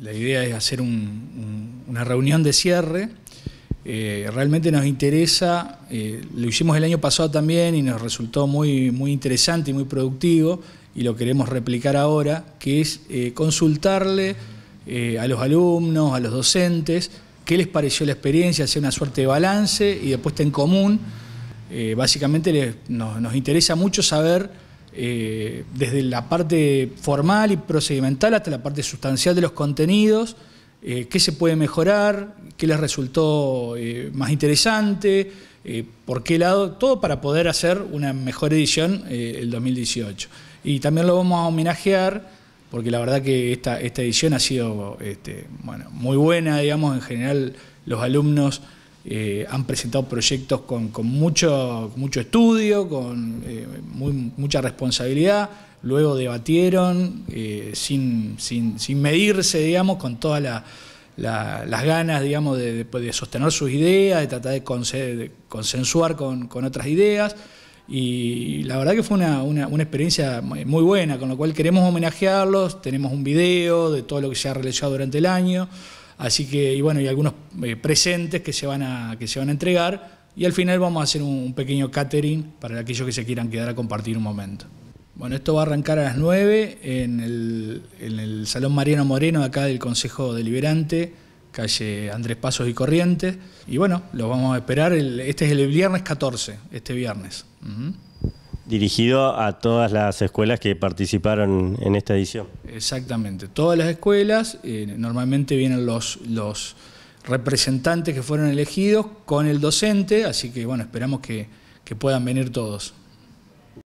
la idea es hacer una reunión de cierre. Eh, realmente nos interesa, eh, lo hicimos el año pasado también y nos resultó muy, muy interesante y muy productivo y lo queremos replicar ahora, que es eh, consultarle a los alumnos, a los docentes, qué les pareció la experiencia, hacer una suerte de balance y de puesta en común. básicamente nos interesa mucho saber eh, desde la parte formal y procedimental hasta la parte sustancial de los contenidos, eh, qué se puede mejorar, qué les resultó eh, más interesante, por qué lado, todo para poder hacer una mejor edición el 2018. Y también lo vamos a homenajear porque la verdad que esta, edición ha sido este, muy buena, digamos, en general los alumnos eh, han presentado proyectos con, mucho, mucho, estudio, con eh, mucha responsabilidad, luego debatieron eh, sin, medirse, digamos, con todas las ganas, digamos, de, sostener sus ideas, de tratar de, consensuar con, otras ideas. Y la verdad que fue una, experiencia muy buena, con lo cual queremos homenajearlos, tenemos un video de todo lo que se ha realizado durante el año. Así que, y bueno, y algunos eh, presentes que se, van a, que se van a entregar. Y al final vamos a hacer un, pequeño catering para aquellos que se quieran quedar a compartir un momento. Bueno, esto va a arrancar a las 9 en el, Salón Mariano Moreno, acá del Consejo Deliberante, calle Andrés Pasos y Corrientes. Y bueno, los vamos a esperar. este es el viernes 14, este viernes dirigido a todas las escuelas que participaron en esta edición. Exactamente, todas las escuelas, eh, normalmente vienen los, los representantes que fueron elegidos con el docente, así que bueno, esperamos que puedan venir todos.